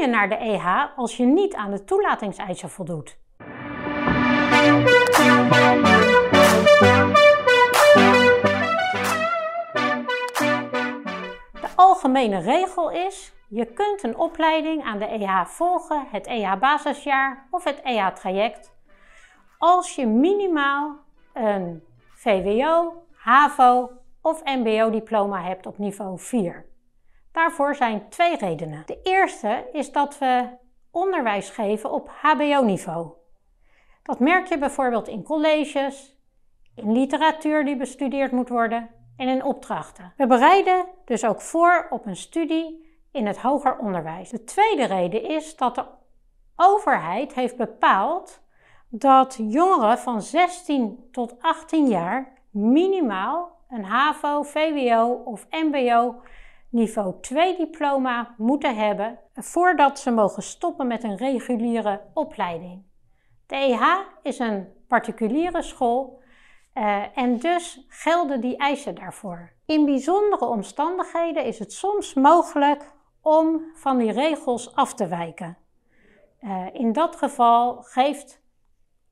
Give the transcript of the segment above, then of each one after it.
je naar de EH als je niet aan de toelatingseisen voldoet. De algemene regel is: je kunt een opleiding aan de EH volgen, het EH-basisjaar of het EH-traject, als je minimaal een VWO, HAVO of MBO-diploma hebt op niveau 4. Daarvoor zijn twee redenen. De eerste is dat we onderwijs geven op HBO-niveau. Dat merk je bijvoorbeeld in colleges, in literatuur die bestudeerd moet worden en in opdrachten. We bereiden dus ook voor op een studie in het hoger onderwijs. De tweede reden is dat de overheid heeft bepaald dat jongeren van 16 tot 18 jaar minimaal een HAVO, VWO of MBO niveau 2 diploma moeten hebben voordat ze mogen stoppen met een reguliere opleiding. De EH is een particuliere school eh, en dus gelden die eisen daarvoor. In bijzondere omstandigheden is het soms mogelijk om van die regels af te wijken. Eh, in dat geval geeft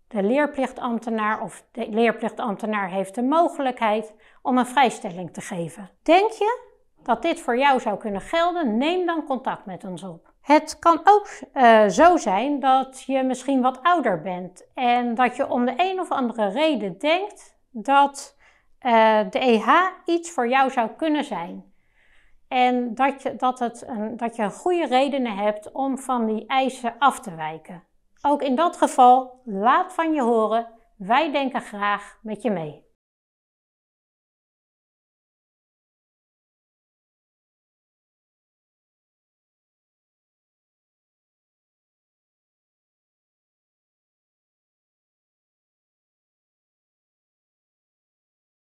de leerplichtambtenaar of de leerplichtambtenaar heeft de mogelijkheid om een vrijstelling te geven. Denk je dat dit voor jou zou kunnen gelden, neem dan contact met ons op. Het kan ook eh, zo zijn dat je misschien wat ouder bent en dat je om de een of andere reden denkt dat eh, de EH iets voor jou zou kunnen zijn. En dat je, dat, het een, dat je goede redenen hebt om van die eisen af te wijken. Ook in dat geval, laat van je horen. Wij denken graag met je mee.